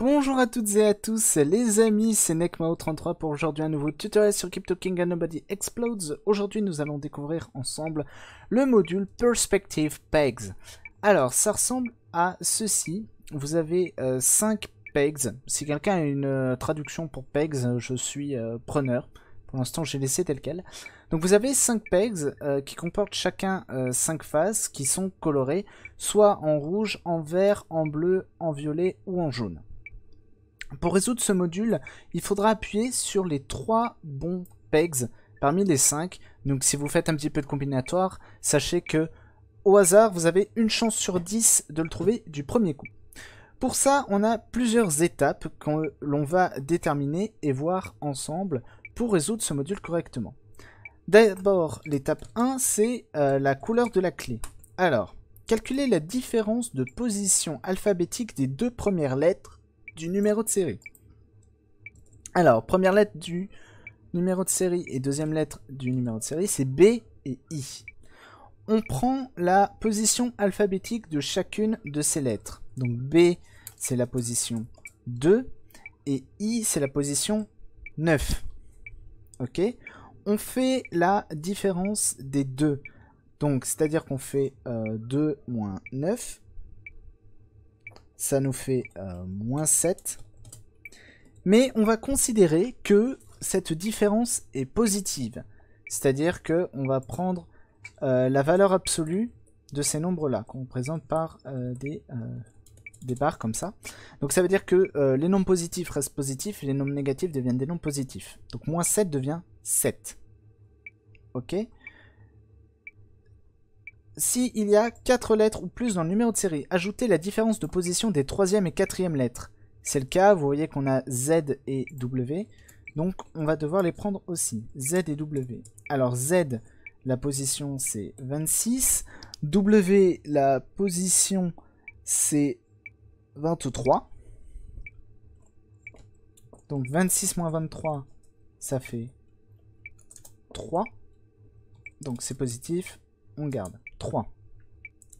Bonjour à toutes et à tous les amis, c'est Necmao33 pour aujourd'hui un nouveau tutoriel sur Keep Talking and Nobody Explodes. Aujourd'hui nous allons découvrir ensemble le module Perspective Pegs. Alors ça ressemble à ceci, vous avez 5 euh, pegs, si quelqu'un a une euh, traduction pour pegs euh, je suis preneur, pour l'instant j'ai laissé tel quel. Donc vous avez 5 pegs qui comportent chacun 5 faces qui sont colorées, soit en rouge, en vert, en bleu, en violet ou en jaune. Pour résoudre ce module, il faudra appuyer sur les trois bons pegs parmi les 5. Donc si vous faites un petit peu de combinatoire, sachez que au hasard, vous avez une chance sur 10 de le trouver du premier coup. Pour ça, on a plusieurs étapes que l'on va déterminer et voir ensemble pour résoudre ce module correctement. D'abord, l'étape 1, c'est euh, la couleur de la clé. Alors, calculez la différence de position alphabétique des deux premières lettres numéro de série. Alors, première lettre du numéro de série et deuxième lettre du numéro de série, c'est B et I. On prend la position alphabétique de chacune de ces lettres. Donc B, c'est la position 2 et I, c'est la position 9. Ok On fait la différence des deux. Donc, c'est-à-dire qu'on fait 2 euh, moins 9 ça nous fait euh, moins 7. Mais on va considérer que cette différence est positive. C'est-à-dire que on va prendre euh, la valeur absolue de ces nombres-là, qu'on représente par euh, des, des, barres comme ça. Donc ça veut dire que les nombres positifs restent positifs et les nombres négatifs deviennent des nombres positifs. Donc moins 7 devient 7. Ok si il y a 4 lettres ou plus dans le numéro de série, ajoutez la différence de position des troisième et quatrième lettres. C'est le cas, vous voyez qu'on a Z et W, donc on va devoir les prendre aussi. Z et W. Alors Z, la position c'est 26, W, la position c'est 23. Donc 26 moins 23, ça fait 3. Donc c'est positif, on garde. 3.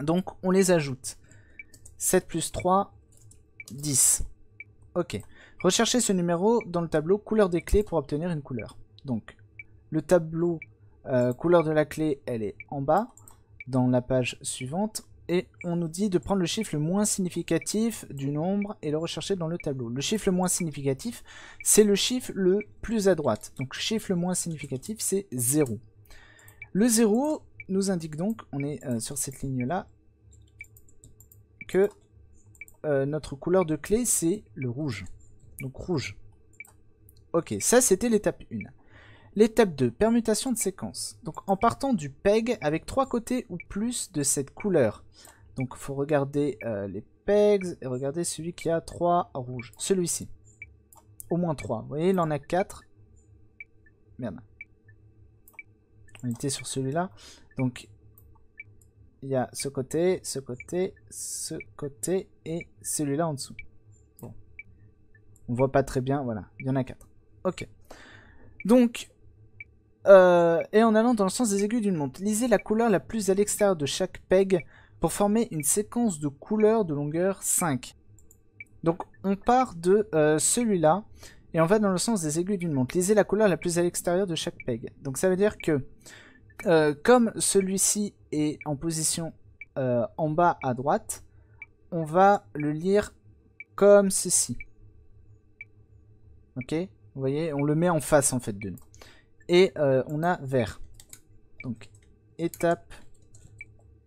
Donc on les ajoute. 7 plus 3, 10. Ok. Recherchez ce numéro dans le tableau couleur des clés pour obtenir une couleur. Donc le tableau euh, couleur de la clé, elle est en bas, dans la page suivante. Et on nous dit de prendre le chiffre le moins significatif du nombre et le rechercher dans le tableau. Le chiffre le moins significatif, c'est le chiffre le plus à droite. Donc chiffre le moins significatif, c'est 0. Le 0, nous indique donc, on est euh, sur cette ligne-là, que euh, notre couleur de clé, c'est le rouge. Donc rouge. Ok, ça c'était l'étape 1. L'étape 2, permutation de séquence. Donc en partant du PEG avec trois côtés ou plus de cette couleur. Donc il faut regarder euh, les pegs et regarder celui qui a 3 rouges. Celui-ci. Au moins 3. Vous voyez, il en a 4. Merde. On était sur celui-là. Donc, il y a ce côté, ce côté, ce côté et celui-là en dessous. Bon. On voit pas très bien, voilà. Il y en a quatre. Ok. Donc, euh, et en allant dans le sens des aiguilles d'une montre, lisez la couleur la plus à l'extérieur de chaque peg pour former une séquence de couleurs de longueur 5. Donc, on part de euh, celui-là et on va dans le sens des aiguilles d'une montre. Lisez la couleur la plus à l'extérieur de chaque peg. Donc ça veut dire que euh, comme celui-ci est en position euh, en bas à droite, on va le lire comme ceci. Ok Vous voyez, on le met en face en fait de nous. Et euh, on a vert. Donc, étape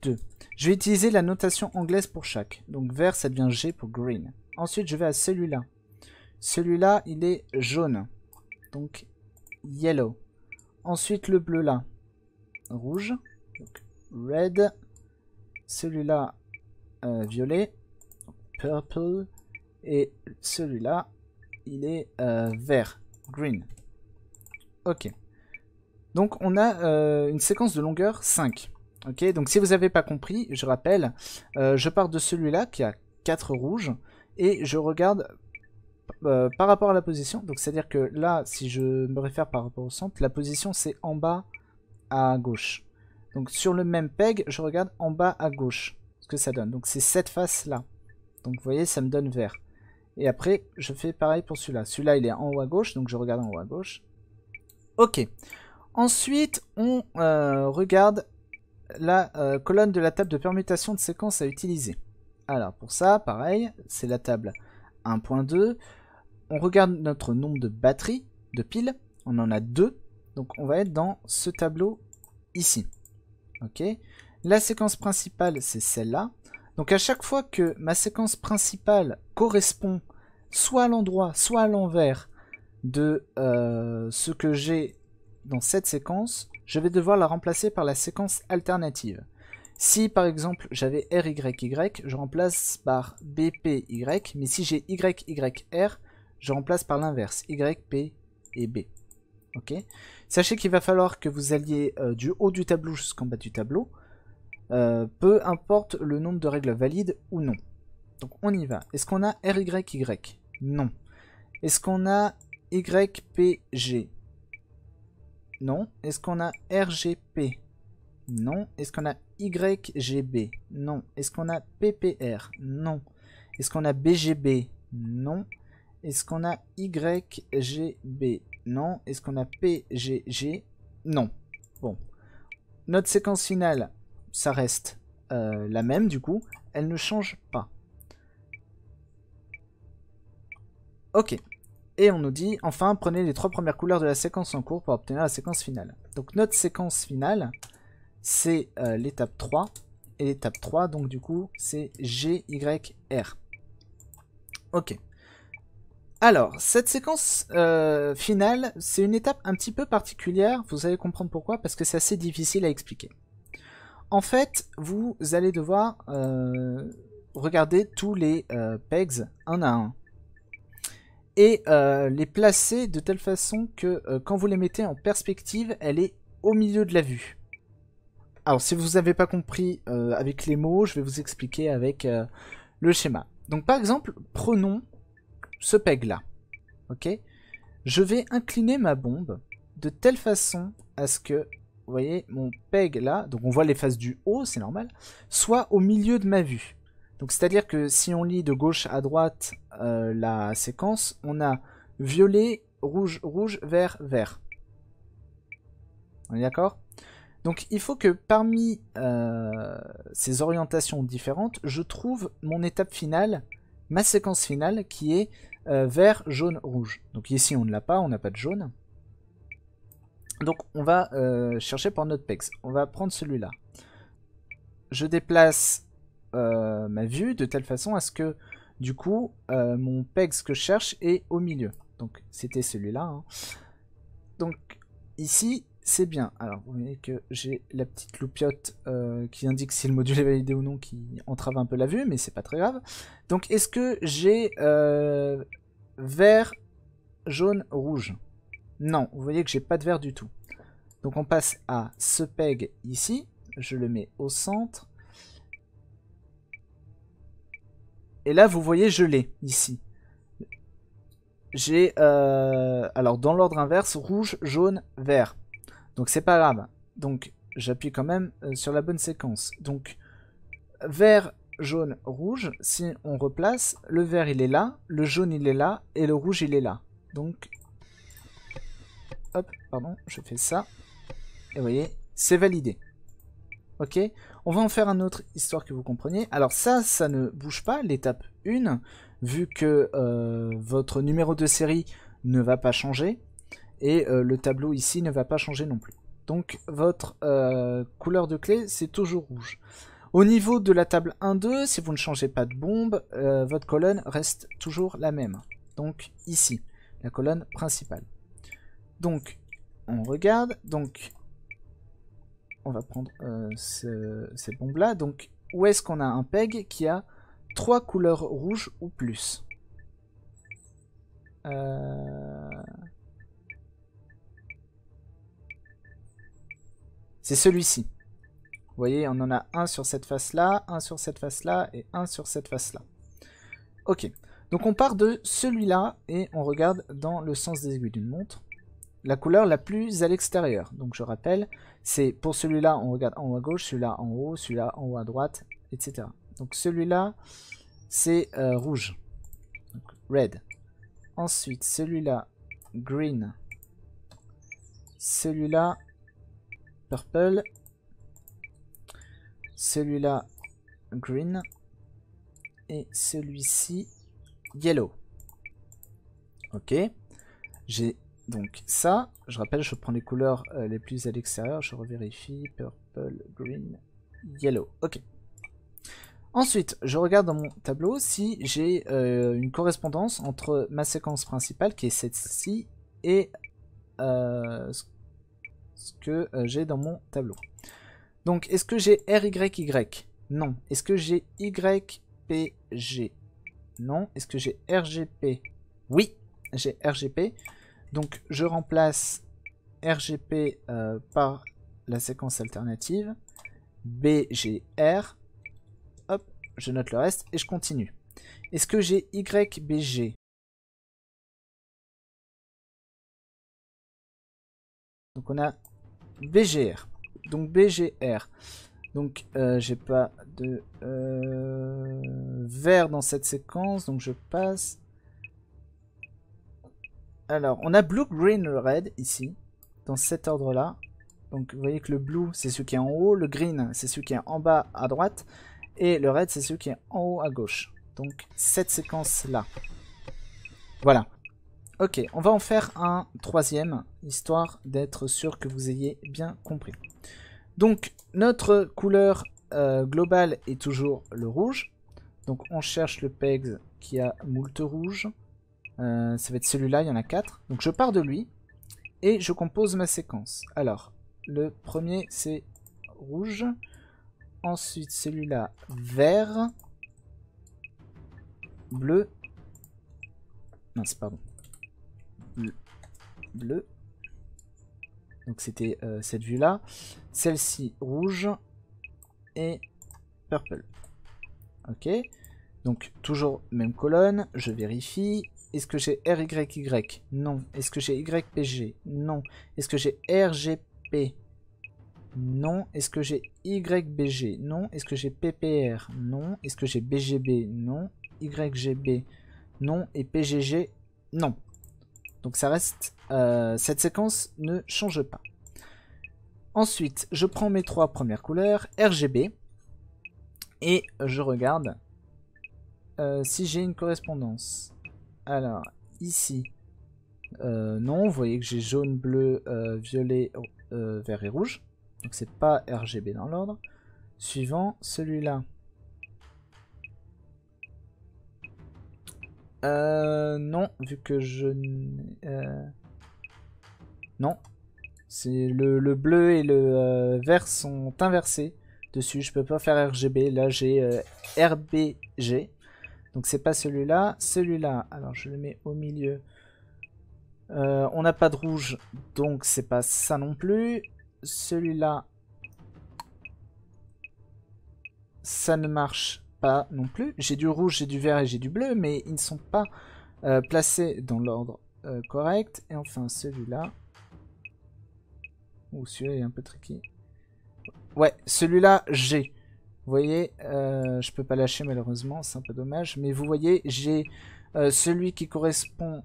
2. Je vais utiliser la notation anglaise pour chaque. Donc vert, ça devient G pour green. Ensuite, je vais à celui-là. Celui-là, il est jaune. Donc, yellow. Ensuite, le bleu là, rouge. Donc, red. Celui-là, euh, violet. Purple. Et celui-là, il est euh, vert. Green. Ok. Donc, on a euh, une séquence de longueur 5. Ok, donc si vous n'avez pas compris, je rappelle, je pars de celui-là qui a 4 rouges et je regarde euh, par rapport à la position, donc c'est-à-dire que là, si je me réfère par rapport au centre, la position c'est en bas à gauche. Donc sur le même peg, je regarde en bas à gauche ce que ça donne. Donc c'est cette face là. Donc vous voyez, ça me donne vert. Et après, je fais pareil pour celui-là. Celui-là, il est en haut à gauche, donc je regarde en haut à gauche. Ok. Ensuite, on euh, regarde la euh, colonne de la table de permutation de séquences à utiliser. Alors pour ça, pareil, c'est la table 1.2. On regarde notre nombre de batteries, de piles. On en a 2. Donc on va être dans ce tableau ici. Ok. La séquence principale, c'est celle-là. Donc à chaque fois que ma séquence principale correspond soit à l'endroit, soit à l'envers de euh, ce que j'ai dans cette séquence, je vais devoir la remplacer par la séquence alternative. Si par exemple j'avais Y, je remplace par BPY, mais si j'ai R, je remplace par l'inverse, Y, P et B. Sachez qu'il va falloir que vous alliez euh, du haut du tableau jusqu'en bas du tableau, euh, peu importe le nombre de règles valides ou non. Donc on y va. Est-ce qu'on a RYY Non. Est-ce qu'on a YPG Non. Est-ce qu'on a RGP non. Est-ce qu'on a YGB Non. Est-ce qu'on a PPR Non. Est-ce qu'on a BGB Non. Est-ce qu'on a YGB Non. Est-ce qu'on a PGG Non. Bon. Notre séquence finale, ça reste euh, la même du coup. Elle ne change pas. Ok. Et on nous dit, enfin, prenez les trois premières couleurs de la séquence en cours pour obtenir la séquence finale. Donc notre séquence finale, c'est euh, l'étape 3. Et l'étape 3, donc du coup, c'est G, Y, R. Ok. Alors, cette séquence euh, finale, c'est une étape un petit peu particulière, vous allez comprendre pourquoi, parce que c'est assez difficile à expliquer. En fait, vous allez devoir euh, regarder tous les pegs un à un et les placer de telle façon que quand vous les mettez en perspective, elle est au milieu de la vue. Alors, si vous n'avez pas compris euh, avec les mots, je vais vous expliquer avec euh, le schéma. Donc, par exemple, prenons ce peg-là. Ok Je vais incliner ma bombe de telle façon à ce que, vous voyez, mon peg là, donc on voit les faces du haut, c'est normal, soit au milieu de ma vue. Donc, c'est-à-dire que si on lit de gauche à droite euh, la séquence, on a violet, rouge, rouge, vert, vert. On est d'accord donc il faut que parmi euh, ces orientations différentes, je trouve mon étape finale, ma séquence finale qui est euh, vert, jaune, rouge. Donc ici on ne l'a pas, on n'a pas de jaune. Donc on va euh, chercher par notre pex. On va prendre celui-là. Je déplace ma vue de telle façon à ce que du coup mon pex que je cherche est au milieu. Donc c'était celui-là. Hein. Donc ici c'est bien. Alors, vous voyez que j'ai la petite loupiote euh, qui indique si le module est validé ou non, qui entrave un peu la vue, mais c'est pas très grave. Donc, est-ce que j'ai euh, vert, jaune, rouge Non, vous voyez que j'ai pas de vert du tout. Donc, on passe à ce peg ici. Je le mets au centre. Et là, vous voyez, je l'ai ici. J'ai, euh, alors dans l'ordre inverse, rouge, jaune, vert. Donc c'est pas grave. Donc j'appuie quand même euh, sur la bonne séquence. Donc vert, jaune, rouge, si on replace, le vert il est là, le jaune il est là, et le rouge il est là. Donc, hop, pardon, je fais ça. Et vous voyez, c'est validé. Ok On va en faire un autre, histoire que vous compreniez. Alors ça, ça ne bouge pas, l'étape 1, vu que euh, votre numéro de série ne va pas changer et euh, le tableau ici ne va pas changer non plus. Donc votre euh, couleur de clé, c'est toujours rouge. Au niveau de la table 1-2, si vous ne changez pas de bombe, euh, votre colonne reste toujours la même. Donc ici, la colonne principale. Donc, on regarde. Donc, on va prendre cette bombe là Donc, où est-ce qu'on a un PEG qui a trois couleurs rouges ou plus euh, C'est celui-ci. Vous voyez, on en a un sur cette face-là, un sur cette face-là et un sur cette face-là. Ok. Donc on part de celui-là et on regarde dans le sens des aiguilles d'une montre. La couleur la plus à l'extérieur. Donc je rappelle, c'est pour celui-là, on regarde en haut à gauche, celui-là en haut, celui-là en haut à droite, etc. Donc celui-là, c'est euh, rouge. red. Ensuite, celui-là, green. Celui-là, purple. Celui-là, green. Et celui-ci, yellow. Ok. J'ai donc ça. Je rappelle, je prends les couleurs euh, les plus à l'extérieur. Je revérifie. Purple, green, yellow. Ok. Ensuite, je regarde dans mon tableau si j'ai euh, une correspondance entre ma séquence principale, qui est celle-ci, et euh, ce que euh, j'ai dans mon tableau. Donc, est-ce que j'ai RYY Non. Est-ce que j'ai YPG Non. Est-ce que j'ai RGP Oui, j'ai RGP. Donc, je remplace RGP euh, par la séquence alternative. BGR. Hop, je note le reste et je continue. Est-ce que j'ai YBG Donc on a BGR. Donc BGR. Donc euh, j'ai pas de euh, vert dans cette séquence, donc je passe. Alors, on a blue, green, red ici, dans cet ordre-là. Donc vous voyez que le blue c'est celui qui est en haut, le green c'est celui qui est en bas à droite, et le red c'est celui qui est en haut à gauche. Donc cette séquence-là. Voilà. Ok, on va en faire un troisième, histoire d'être sûr que vous ayez bien compris. Donc, notre couleur euh, globale est toujours le rouge. Donc, on cherche le PEGS qui a moult rouge. Euh, ça va être celui-là, il y en a quatre. Donc, je pars de lui et je compose ma séquence. Alors, le premier, c'est rouge. Ensuite, celui-là, vert. Bleu. Non, c'est pas bon bleu. Donc c'était euh, cette vue-là. Celle-ci, rouge. Et purple. Ok. Donc toujours même colonne. Je vérifie. Est-ce que j'ai y Non. Est-ce que j'ai YPG Non. Est-ce que j'ai RGP Non. Est-ce que j'ai YBG Non. Est-ce que j'ai PPR Non. Est-ce que j'ai BGB Non. YGB Non. Et PGG Non. Donc ça reste... Euh, cette séquence ne change pas. Ensuite, je prends mes trois premières couleurs, RGB, et je regarde euh, si j'ai une correspondance. Alors, ici, euh, non, vous voyez que j'ai jaune, bleu, violet, vert et rouge. Donc c'est pas RGB dans l'ordre. Suivant, celui-là, Euh, non, vu que je... Euh, non. C'est le, bleu et le euh, vert sont inversés dessus. Je peux pas faire RGB. Là, j'ai RBG. Donc, c'est pas celui-là. Celui-là, alors je le mets au milieu. on n'a pas de rouge, donc c'est pas ça non plus. Celui-là, ça ne marche non plus. J'ai du rouge, j'ai du vert et j'ai du bleu, mais ils ne sont pas euh, placés dans l'ordre euh, correct. Et enfin, celui-là. Ou celui-là est un peu tricky. Ouais, celui-là, j'ai. Vous voyez, euh, je peux pas lâcher malheureusement, c'est un peu dommage. Mais vous voyez, j'ai celui qui correspond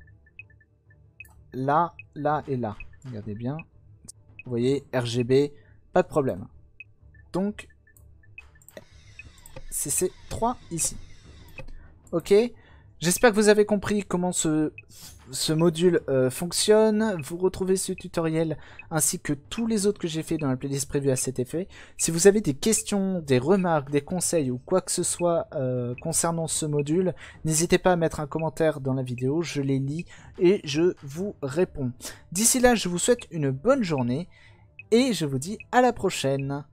là, là et là. Regardez bien. Vous voyez, RGB, pas de problème. Donc, c'est 3 ici. Ok J'espère que vous avez compris comment ce, module euh, fonctionne. Vous retrouvez ce tutoriel ainsi que tous les autres que j'ai fait dans la playlist prévue à cet effet. Si vous avez des questions, des remarques, des conseils ou quoi que ce soit euh, concernant ce module, n'hésitez pas à mettre un commentaire dans la vidéo, je les lis et je vous réponds. D'ici là, je vous souhaite une bonne journée et je vous dis à la prochaine.